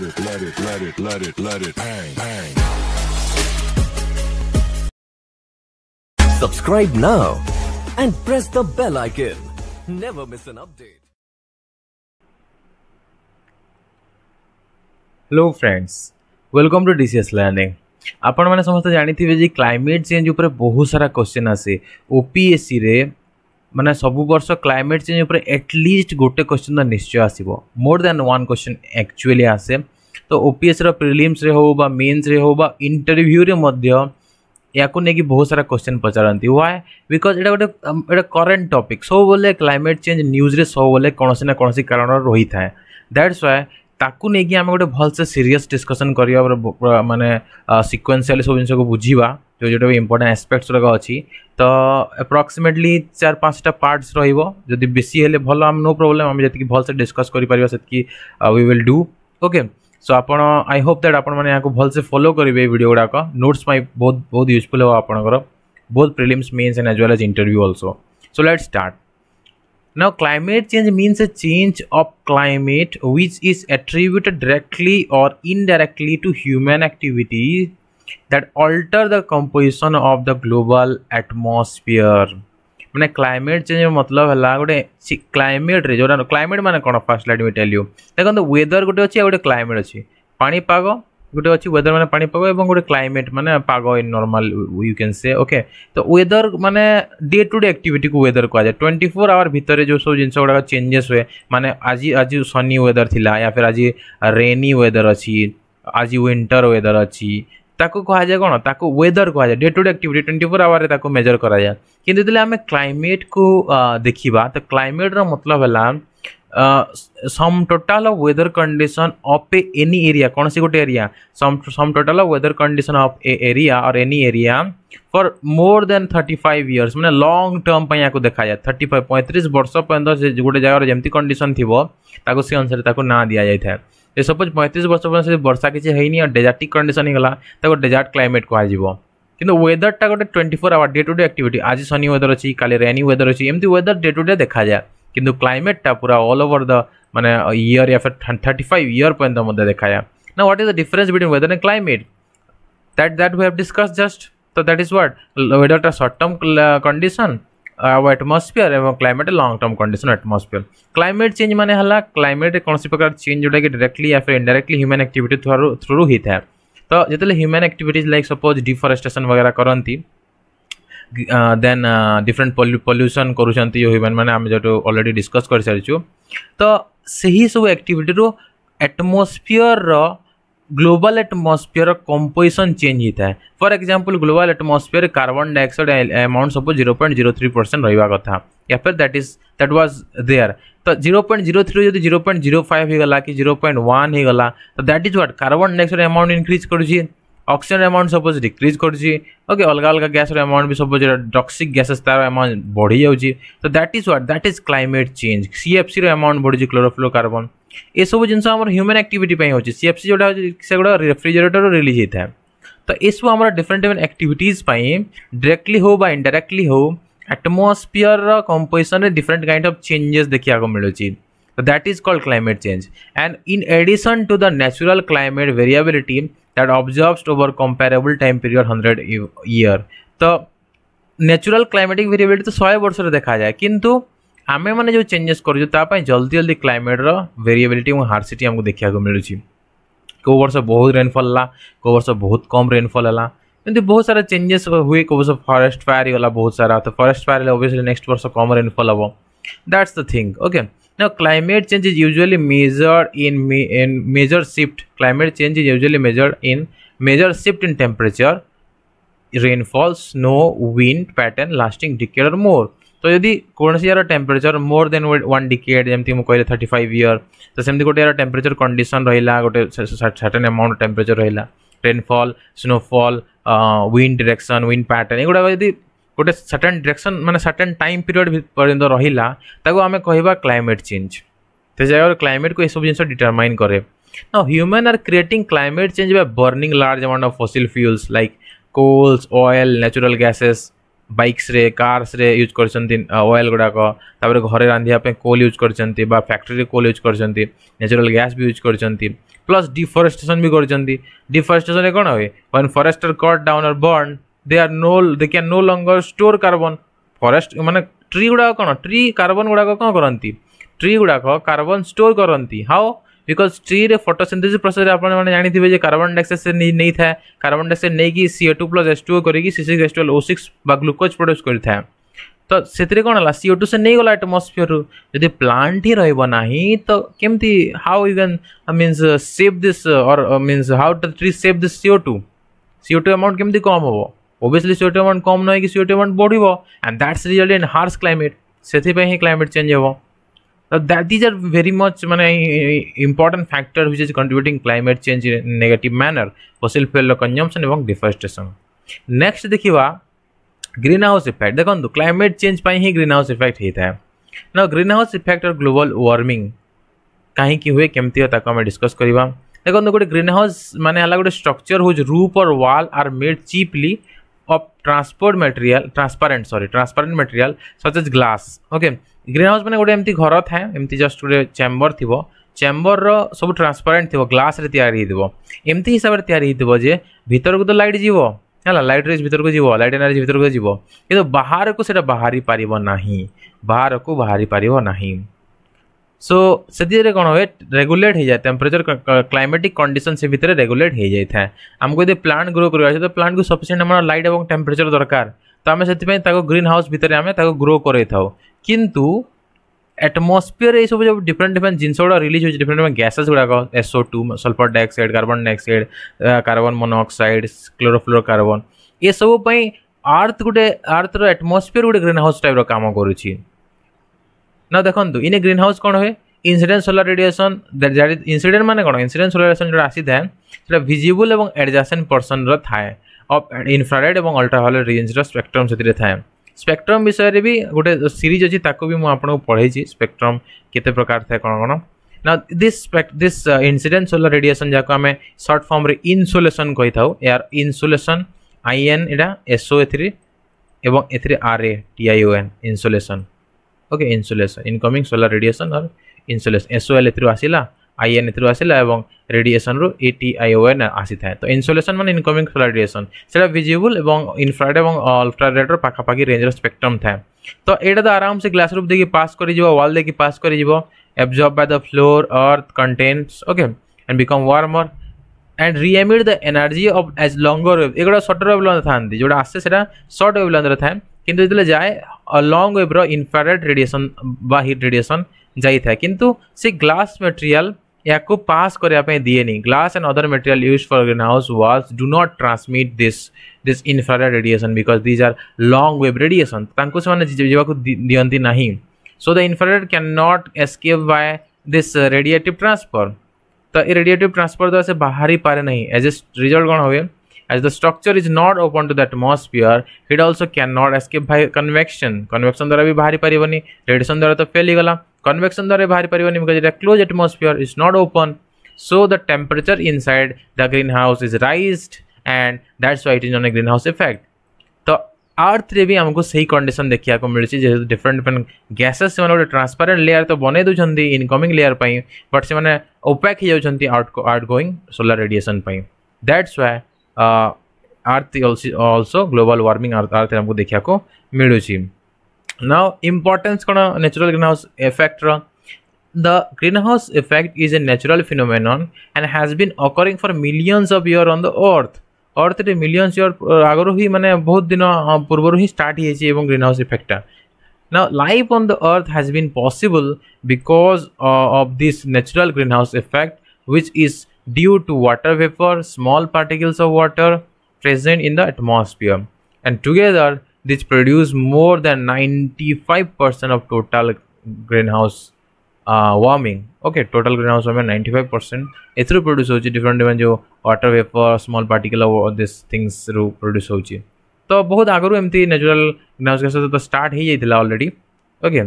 let it, let it, let it, let it, let it bang, bang. Subscribe now and press the bell icon. Never miss an update. Hello friends welcome to DCS learning ଆପଣମାନେ ସମସ୍ତେ ଜାଣିଥିବେ climate change change बहुत सारा question आसे OPSC रे ମାନେ ସବୁ ବର୍ଷ କ୍ଲାଇମେଟ୍ ଚେଞ୍ଜ ଉପରେ ଏଟଲିଷ୍ଟ ଗୋଟେ କ୍ୱେଶ୍ଚନ୍ ତ ନିଶ୍ଚୟ ଆସିବ more than one question actually ଆସେ ତ ଓପିଏସ୍ର ପ୍ରିଲିମ୍ସରେ ହେଉ ବା ମେନ୍ସରେ ହେଉ ବା ଇଣ୍ଟରଭ୍ୟୁରେ ମଧ୍ୟ ୟାକୁ ନେଇକି ବହୁତ ସାରା କ୍ୱେଶ୍ଚନ୍ ପଚାରନ୍ତି ହ୍ୱାଏ ବିକଜ୍ ଏଇଟା ଗୋଟେ ଏଇଟା କରେଣ୍ଟ ଟପିକ୍ ସବୁବେଳେ କ୍ଲାଇମେଟ୍ ଚେଞ୍ଜ ନ୍ୟୁଜ୍ରେ ସବୁବେଳେ କୌଣସି ନା କୌଣସି କାରଣ ରହିଥାଏ ଦ୍ୟାଟ୍ସ ୱାଏ ତାକୁ ନେଇକି ଆମେ ଗୋଟେ ଭଲସେ ସିରିୟସ୍ ଡିସ୍କସନ୍ କରିବା ମାନେ ସିକ୍ୱେନ୍ସିଆଲି ସବୁ ଜିନିଷକୁ ବୁଝିବା जो जोटा भी इम्पोर्टां आसपेक्ट्स गुड़ाक अच्छी तो एप्रोक्सीमेटली चार पाँचटा पार्टस रदी बेसी भल आम नो प्रोब्लेम आम जी भलसे डिस्कस करके we will do okay so आप आई होप दैट आपने यहाँ भलसे फलो करेंगे भिड गुड़ाक नोट्स बहुत बहुत यूजफुल हो आपर both prelims means and as well as interview also so let's start now climate change means a change of climate which is attributed directly or indirectly to human activities that alter the composition of the global atmosphere मैंने climate change मतलब है गोटे रे जो climate मैंने कौन fast light में tell you weather गोटे अच्छे गोटे क्लाइमेट अच्छे पापाग गोटे अच्छे वेदर मैंने पापाग और गोटे क्लाइमेट मैंने पाग in normal you can say okay तो वेदर मैंने डे टू डे एक्टिविटी को वेदर जाए ट्वेंटी फोर आवर भितर जो सब जिन गुड़ा चेंजेस हुए मैंने आज आज सनी वेदर थी या फिर आज रेनी वेदर अच्छी आज विंटर वेदर अच्छी ताको कहा जाए कौन ताको वेदर कह जाए day to day activity twenty four hour ताको मेजर करा जाए कि आम क्लैमेट को देखा तो क्लैमेट मतलब है sum total weather condition of any area कौन से गोटे area sum total weather condition of a area और any area for more than 35 five years मैंने लंग टर्म पर यहाँ देखा जाए थर्टाइव पैंतीस वर्ष पर्यटन से गोटे जगार जमी कंडीशन थी अनुसार ना दि जाए ଏ ସପୋଜ୍ ପଇଁତିରିଶ ବର୍ଷ ପର୍ଯ୍ୟନ୍ତ ସେ ବର୍ଷା କିଛି ହେଇନି ଆଉ ଡେଜର୍ଟିକ୍ କଣ୍ଡିସନ୍ ହେଇଗଲା ତାକୁ ଡେଜର୍ଟ କ୍ଲାଇମେଟ୍ କୁହାଯିବ କିନ୍ତୁ ୱେଦର୍ଟା ଗୋଟେ twenty four hour day to day activity ଆଜି ସନି ୱେଦର୍ ଅଛି କାଲି ରେନି ୱେଦର୍ ଅଛି ଏମିତି ୱେଦର୍ ଡେ ଟୁ ଡେ ଦେଖାଯାଏ କିନ୍ତୁ କ୍ଲାଇମେଟ୍ଟା ପୁରା ଅଲ୍ ଓଭର୍ ଦ ମାନେ ଇୟର୍ ୟା ଫିର୍ ଥାର୍ଟି ଫାଇଭ୍ ଇୟର୍ ପର୍ଯ୍ୟନ୍ତ ମଧ୍ୟ ଦେଖାଯାଏ ନା what is the difference between weather and climate that that we have discuss just ତ ଦ୍ୟାଟ୍ ଇଜ୍ ହ୍ୱାଟ୍ ୱେଦର୍ଟା ସର୍ଟ ଟର୍ମ କଣ୍ଡିସନ୍ ଆଉ ଆଟମସଫିୟର ଏବଂ climate long term condition atmosphere climate change ମାନେ ହେଲା କ୍ଲାଇମେଟ୍ରେ କୌଣସି ପ୍ରକାର ଚେଞ୍ଜ ଯେଉଁଟାକି ଡାଇରେକ୍ଟଲି ୟା ଫିର୍ ଇଣ୍ଡାଇରେକ୍ଟଲି ହ୍ୟୁମାନ୍ ଆକ୍ଟିଭିଟି ଥ୍ରୁ ଥ୍ରୁରୁ ହେଇଥାଏ ତ ଯେତେବେଳେ human activities like suppose deforestation ବଗେରା କରନ୍ତି ଦେନ୍ ଡିଫରେଣ୍ଟ ପଲ୍ୟୁସନ୍ କରୁଛନ୍ତି ହ୍ୟୁମାନ୍ ମାନେ ଆମେ ଯେଉଁଠୁ ଅଲରେଡ଼ି ଡିସ୍କସ୍ କରିସାରିଛୁ ତ ସେହି ସବୁ ଆକ୍ଟିଭିଟିରୁ ଆଟମୋସ୍ଫିୟରର ग्लोबल एटमॉस्फेयर कंपोजिशन चेंज होता है for example global atmosphere carbon dioxide amount सब zero point zero three percent रहा कथ या फिर that is that was there तो जीरो पॉइंट जीरो थ्री जो जीरो पॉइंट जीरो फाइव होगा कि जीरो पॉइंट वन होगा तो that is what carbon dioxide amount increase करुच्छे অক্সিজেন অ্যামাউন্ট সপোজ ডিক্রিজ করছি अलग अलग অলগা গ্যাসর অ্যামাউন্ট বি टक्सिक गैसेस টক্সিক গ্যাসেস बढ़ी অ্যামাউন্ট तो যাচ্ছে তো that is what that is see change সিএফসির बढ़ी বড়িছে ক্লোরোফ্লোকার্বন ये सब जिन ह्यूमन एक्टिविट हो सी एफ सी जो सेगुड़ा रेफ्रिजरेटर रिलीज होता है तो यह सब आम डिफरेन्ट डिफरेन्ट एक्टिविटीज डायरेक्टली हो बा इनडायरेक्टली हो एटमोसफियर कंपोजिशन में डिफरेंट कैंड अफ चेजेस देखा मिलूँ तो that is called climate change and in addition to the natural climate variability that observe over comparable time period hundred year तो natural climatic variability तो शहे वर्ष देखा जाए किंतु आमें जो चेंजेस करूँ जल्दी जल्दी क्लाइमेट्र भेरिएबिलिटी और हार्डसीटी आमको देखा मिलूँ कौ वर्ष बहुत रेनफल है कौ वर्ष बहुत कम रेनफल है ଏମିତି ବହୁତ ସାରା ଚେଞ୍ଜେସ୍ ହୁଏ କେଉଁ ବର୍ଷ ଫରେଷ୍ଟ ଫାୟାର ହେଇଗଲା ବହୁତ ସାରା ତ ଫରେଷ୍ଟ ଫାୟାର ହେଲେ ଅବଭିୟସଲି ନେକ୍ସଟ ବର୍ଷ କମ୍ ରେନଫଲ୍ ହେବ ଦ୍ୟାଟ୍ସ ଦ ଥିଙ୍ଗ ଓକେ ନା climate change is usually measured in in major shift climate change is usually measured in major shift in temperature rainfall snow wind pattern lasting decade or more તો ଯଦି କୌଣସି ୟାର temperature more than one decade ଯେମିତି ମୁଁ କହିଲି thirty five year ତ ସେମିତି ଗୋଟେ ୟାର ଟେମ୍ପରେଚର୍ କଣ୍ଡିସନ୍ ରହିଲା ଗୋଟେ ସାର୍ଟେନ୍ ଆମାଉଣ୍ଟ ଟେମ୍ପରେଚର୍ ରହିଲା rainfall snowfall wind direction wind pattern ଏଗୁଡ଼ାକ ଯଦି ଗୋଟେ ସାର୍ଟେନ୍ ଡିରେକ୍ସନ୍ ମାନେ ସାର୍ଟେନ୍ ଟାଇମ୍ ପିରିୟଡ଼ ପର୍ଯ୍ୟନ୍ତ ରହିଲା ତାକୁ ଆମେ କହିବା କ୍ଲାଇମେଟ୍ ଚେଞ୍ଜ ସେ ଜାଗାରେ କ୍ଲାଇମେଟ୍କୁ ଏସବୁ ଜିନିଷ ଡିଟରମାଇନ୍ କରେ Now, human are creating climate change by burning large amount of fossil fuels like coals, oil, natural gases, ବାଇକ୍ସରେ କାର୍ସରେ ୟୁଜ୍ କରିଛନ୍ତି ଅଏଲ୍ ଗୁଡ଼ାକ ତାପରେ ଘରେ ରାନ୍ଧିବା ପାଇଁ କୋଲ୍ ୟୁଜ୍ କରିଛନ୍ତି ବା ଫ୍ୟାକ୍ଟ୍ରିରେ କୋଲ୍ ୟୁଜ୍ କରିଛନ୍ତି ନ୍ୟାଚୁରାଲ୍ ଗ୍ୟାସ୍ ବି ୟୁଜ୍ କରିଛନ୍ତି ପ୍ଲସ୍ ଡିଫରେଷ୍ଟେସନ୍ ବି କରିଛନ୍ତି ଡିଫରେଷ୍ଟେସନ୍ରେ କ'ଣ ହୁଏ when forests are cut down or burn they are no they can no longer store carbon forest ମାନେ ଟ୍ରି ଗୁଡ଼ାକ କ'ଣ ଟ୍ରି କାର୍ବନ୍ ଗୁଡ଼ାକ କ'ଣ କରନ୍ତି ଟ୍ରି ଗୁଡ଼ାକ କାର୍ବନ୍ ଷ୍ଟୋର୍ କରନ୍ତି ହାଓ बिकज ट्री रे फोटोसेंथेस प्रोसेस जानते हैं कार्बन से नहीं था कार्बन डाइअक्साइड नहीं कि CO two plus S two करके C six S two O six glucose produce करता है तो से कौन है सीओ टू से नहीं गला एटमस्फिययर जब प्लांट ही रहा तो कमी how you can mean save this और mean how tree save this CO two CO two amount कमी कम हम ओबियसली सीओ टू अमाउंट कम नहीं सीओ टू अमाउंट बढ़ो and that's result in harsh climate से ही क्लैमेट चेंज हाँ तो that these are very much मैंने इम्पोर्टाट फैक्टर हुई is contributing climate change in negative manner fossil fuel consumption और डिफरेस्टेसन नेक्स्ट देखा ग्रीन हाउस इफेक्ट देखो क्लैमेट चेज पर ही ग्रीन हाउस इफेक्ट होता है ना ग्रीन हाउस इफेक्ट और ग्लोबल वार्मिंग कहीं हुए कमी है आम डिस्कस करवा देखो गोटे ग्रीन हाउस मैंने गोटे स्ट्रक्चर हूँ रूप और walls are made chiefly of transparent material transparent sorry transparent material such as glass okay green house ମାନେ ଗୋଟେ ଏମିତି ଘର ଥାଏ ଏମିତି ଜଷ୍ଟ ଗୋଟେ ଚେମ୍ବର ଥିବ ଚେମ୍ବରର ସବୁ ଟ୍ରାନ୍ସପାରେଣ୍ଟ ଥିବ ଗ୍ଲାସ୍ରେ ତିଆରି ହେଇଥିବ ଏମିତି ହିସାବରେ ତିଆରି ହେଇଥିବ ଯେ ଭିତରକୁ ତ ଲାଇଟ୍ ଯିବ ହେଲା ଲାଇଟ୍ ରେଜ୍ ଭିତରକୁ ଯିବ ଲାଇଟ୍ ଏନର୍ଜି ଭିତରକୁ ଯିବ କିନ୍ତୁ ବାହାରକୁ ସେଇଟା ବାହାରି ପାରିବ ନାହିଁ ବାହାରକୁ ବାହାରି ପାରିବ ନାହିଁ ସୋ ସେଥିରେ କ'ଣ ହୁଏ ରେଗୁଲେଟ୍ ହେଇଯାଏ ଟେମ୍ପରେଚର କ୍ଲାଇମେଟିକ୍ କଣ୍ଡିସନ୍ ସେ ଭିତରେ ରେଗୁଲେଟ୍ ହେଇଯାଇଥାଏ ଆମକୁ ଯଦି ପ୍ଲାଣ୍ଟ ଗ୍ରୋ କରିବା ଅଛି ତ ପ୍ଲାଣ୍ଟକୁ ସଫିସିଏଣ୍ଟ ଆମର ଲାଇଟ୍ ଏବଂ ଟେମ୍ପରେଚର ଦରକାର ତ ଆମେ ସେଥିପାଇଁ ତାକୁ ଗ୍ରୀନ୍ ହାଉସ୍ ଭିତରେ ଆମେ ତାକୁ ଗ୍ରୋ କରାଇଥାଉ କିନ୍ତୁ ଆଟମସ୍ଫିୟର ଏଇସବୁ ଯେଉଁ ଡିଫରେଣ୍ଟ ଡିଫରେଣ୍ଟ ଜିନିଷ ଗୁଡ଼ା ରିଲିଜ୍ ହେଉଛି ଡିଫରେଣ୍ଟ ଡିଫରେଣ୍ଟ ଗ୍ୟାସେସ୍ ଗୁଡ଼ାକ SO two sulphur dioxide carbon dioxide carbon monoxide chlorofluoro carbon ଏସବୁ ପାଇଁ ଆର୍ଥ ଗୋଟେ ଆର୍ଥର ଆଟମସ୍ଫିୟର ଗୋଟେ ଗ୍ରୀନ୍ ହାଉସ୍ ଟାଇପ୍ର କାମ କରୁଛି ନା ଦେଖନ୍ତୁ ଇନେ ଗ୍ରୀନ୍ ହାଉସ୍ କ'ଣ ହୁଏ ଇନ୍ସିଡେଣ୍ଟ ସୋଲାର ରେଡିଏସନ୍ ଇନ୍ସିଡେଣ୍ଟ ମାନେ କ'ଣ ଇନ୍ସିଡେଣ୍ଟ ସୋଲାର ରେଡିଏସନ୍ ଯେଉଁଟା ଆସିଥାଏ ସେଇଟା ଭିଜିବୁଲ୍ ଏବଂ ଏଡ଼ଜାସେଣ୍ଟ ପର୍ସନ୍ର ଥାଏ ଅଫ୍ ଇନଫ୍ରାରେଡ୍ ଏବଂ ଅଲ୍ଟ୍ରାଭାୟୋଲେଟ୍ ରେଞ୍ଜର ସ୍ପେକ୍ଟ୍ରମ୍ ସେଥିରେ ଥାଏ ସ୍ପେକ୍ଟ୍ରମ୍ ବିଷୟରେ ବି ଗୋଟେ ସିରିଜ୍ ଅଛି ତାକୁ ବି ମୁଁ ଆପଣଙ୍କୁ ପଢ଼େଇଛି ସ୍ପେକ୍ଟ୍ରମ୍ କେତେ ପ୍ରକାର ଥାଏ କ'ଣ କ'ଣ ନା this this incident solar radiation ଯାହାକୁ ଆମେ ସର୍ଟ ଫର୍ମରେ ଇନ୍ସୁଲେସନ୍ କହିଥାଉ ଏହାର ଇନ୍ସୁଲେସନ୍ ଆଇଏନ୍ ଏଇଟା ଏସ୍ଓ ଏଥିରେ ଏବଂ ଏଥିରେ R A T I O N insolation okay insolation incoming solar radiation or insolation S O L ଏଥିରୁ ଆସିଲା आईएन एथर आसला रेडिएसन रु इटीआईओएन आसी था तो इनसोलेसन मैं इनकमिंग फ्लाडिएसन से भिजबुल इनफ्राइड और अल्ट्राडेड्र पाखापाखी रेंजर स्पेक्ट्रम था तो ये तो आराम से ग्लास रूप देखिए पास कर व्वाल देखिए पास कर absorb by the floor earth contents okay and become warmer and reemitted the energy of as longer of एग सर्टर ओवल था जो आसे से सर्ट ओवल था कि जाए long of infrared radiation heat radiation जाए कि ग्लास मेटेरियाल या को पास करने दिए नहीं glass and other material use for green house walls do not transmit this this infrared radiation because these are long wave radiation ताक दिंती ना सो द इनफ्रारेड क्या not escape by this radiate transfer तो ये radiate transfer द्वारा से बाहरी पारे ना एज ए रिजल्ट कौन हुए as the structure is not open to the atmosphere heat also क्या not escape by convection convection द्वारा भी बाहरी पारे नहीं द्वारा तो फेल हो गला कन्वेक्शन द्वारा बाहरी पार्टी because close atmosphere is not open so the temperature inside the green house is rise and that's what is green house effect तो आर्थ रे भी आमको सही कंडीशन देखा मिली जेहतु डिफरेन्ट डिफरेन्ट गैसेस गोटे ट्रांसपेरेंट लेयर तो बनई दूसरी इनकमिंग लेयर पर बट से opaque out going solar radiation that's way earth also global warming earth आमको देखा मिलूँ now importance kana natural greenhouse effect ra the greenhouse effect is a natural phenomenon and has been occurring for millions of years on the earth ଅର୍ଥରେ millions year ଆଗରୁ mane ମାନେ ବହୁତ ଦିନ hi start start ହେଇଛି ଏବଂ green house ଇଫେକ୍ଟଟା Now, life on the earth has been possible because uh, of this natural greenhouse effect, which is due to water vapor, small particles of water present in the atmosphere. And together, which produce more than 95% of total greenhouse uh, warming okay total greenhouse warming 95% ethru produce hochi different even jo water vapor small particle or this things ru produce hochi तो बहुत आगु एमती natural greenhouse gas तो start हो जाता already okay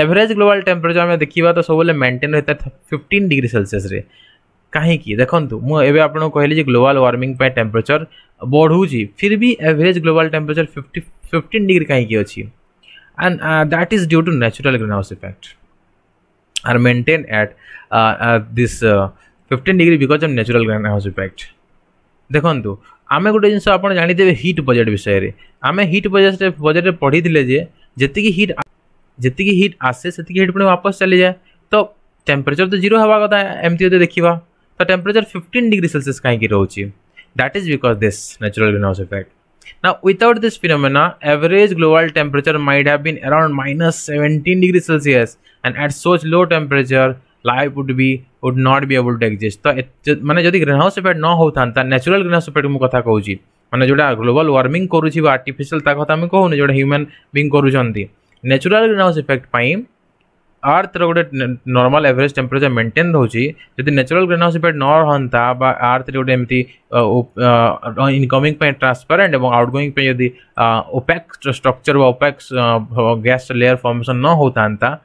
average global temperature आम देखा तो सब मेन्टेन रही है फिफ्टन डिग्री सेलसीयस कहीं देखु मुझे आपको कहली ग्लोबल वार्मिंग टेम्परेचर बढ़ूँ फिर भी average global temperature fifty fifteen degree कहीं अच्छी and that is due to natural green house effect are maintain at this fifteen degree because of natural green house effect देखो आम गोटे जिनस जानते हैं हिट बजेट विषय में आम हिट बजेट बजेट पढ़ी थे जी हिट जी हिट आसे से हिट पुणी वापस चली जाए तो टेम्परेचर तो जीरो हवा कथा एमती देखा the temperature 15 degree celsius kahinki rahuchi that is because this natural greenhouse effect now without this phenomena average global temperature might have been around minus 17 degree celsius and at such low temperature life would be would not be able to exist ତ ମାନେ ଯଦି green house effect ନ ହଉଥାନ୍ତା natural green house effect ମୁଁ କଥା କହୁଛି ମାନେ ଯେଉଁଟା ଗ୍ଲୋବାଲ ୱାର୍ମିଂ କରୁଛି ବା ଆର୍ଟିଫିସିଆଲ ତା କଥା ଆମେ କହୁନି ଯେଉଁଟା ହ୍ୟୁମାନ ବିଙ୍ଗ କରୁଛନ୍ତି ନ୍ୟାଚୁରାଲ ଗ୍ରୀନ୍ ହାଉସ୍ ଇଫେକ୍ଟ ପାଇଁ आर्थ रोटे नर्माल एवरेज टेम्परेचर मेन्टेन रोचे न्याचराल ग्रीन हाउस इफेक्ट न रहा आर्थर गोटे एमती इनकमिंग ट्रांसपेरेन्ट और outgoing opaque structure opaque gas layer formation न होता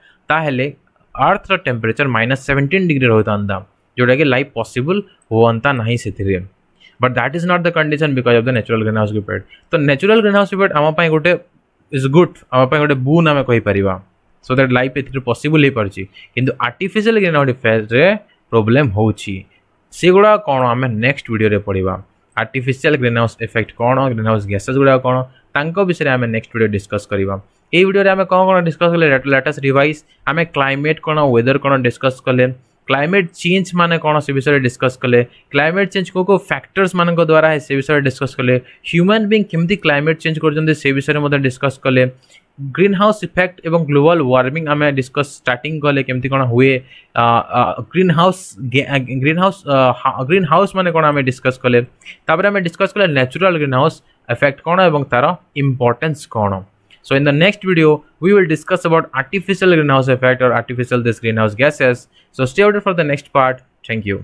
आर्थर टेम्परेचर माइनास सेवेन्टीन डिग्री रही जोटा कि लाइफ पसिबुल हाँ ना से but that is not the condition because of the natural green house effect तो नेचुराल ग्रीन हाउस इफेक्ट आम गोटे इज गुड आम गोटे बून आम कहीपर ସୋ ଦ୍ୟାଟ୍ ଲାଇଫ୍ ଏଥିରେ ପସିବୁଲ୍ ହେଇପାରୁଛି କିନ୍ତୁ ଆର୍ଟିଫିସିଆଲ୍ ଗ୍ରେନାଉଣ୍ଡ ଇଫେକ୍ଟରେ ପ୍ରୋବ୍ଲେମ୍ ହେଉଛି ସେଗୁଡ଼ା କ'ଣ ଆମେ ନେକ୍ସଟ ଭିଡ଼ିଓରେ ପଢ଼ିବା ଆର୍ଟିଫିସିଆଲ୍ ଗ୍ରେନ୍ ହାଉସ୍ ଇଫେକ୍ଟ କ'ଣ ଗ୍ରେନ୍ ହାଉସ୍ ଗ୍ୟାସେସ୍ ଗୁଡ଼ାକ କ'ଣ ତାଙ୍କ ବିଷୟରେ ଆମେ ନେକ୍ସଟ ଭିଡ଼ିଓ ଡିସ୍କସ୍ କରିବା ଏହି ଭିଡ଼ିଓରେ ଆମେ କ'ଣ କ'ଣ ଡିସ୍କସ୍ କଲେ ଲେଟେଷ୍ଟ ରିଭାଇଜ୍ ଆମେ କ୍ଲାଇମେଟ୍ କ'ଣ ୱେଦର୍ କ'ଣ ଡିସ୍କସ୍ କଲେ କ୍ଲାଇମେଟ୍ চেঞ্জ ମାନେ କ'ଣ ସେ ବିଷୟରେ ଡିସ୍କସ୍ କଲେ କ୍ଲାଇମେଟ୍ ଚେଞ୍ଜ କେଉଁ କେଉଁ ଫ୍ୟାକ୍ଟର୍ସ ମାନଙ୍କ ଦ୍ୱାରା ସେ ବିଷୟରେ ଡିସ୍କସ୍ କଲେ ହ୍ୟୁମାନ୍ ବିଙ୍ଗ କେମିତି କ୍ଲାଇମେଟ୍ ଚେଞ୍ଜ କରୁଛନ୍ତି ସେ ବିଷୟରେ ମଧ୍ୟ ଡିସ୍କସ୍ କଲେ ଗ୍ରୀନ୍ ହାଉସ୍ ଇଫେକ୍ଟ ଏବଂ ଗ୍ଲୋବାଲ୍ ୱାର୍ମିଂ ଆମେ ଡିସ୍କସ୍ ଷ୍ଟାର୍ଟିଂ କଲେ କେମିତି କ'ଣ ହୁଏ green house green house green house ମାନେ କ'ଣ ଆମେ ଡିସ୍କସ୍ କଲେ ତାପରେ ଆମେ ଡିସ୍କସ୍ କଲେ ନ୍ୟାଚୁରାଲ୍ ଗ୍ରୀନ୍ ହାଉସ୍ ଏଫେକ୍ଟ କ'ଣ ଏବଂ ତା'ର ଇମ୍ପୋର୍ଟାନ୍ସ କ'ଣ So in the next video, we will discuss about artificial greenhouse effect or artificial this greenhouse gases. So stay tuned for the next part. Thank you.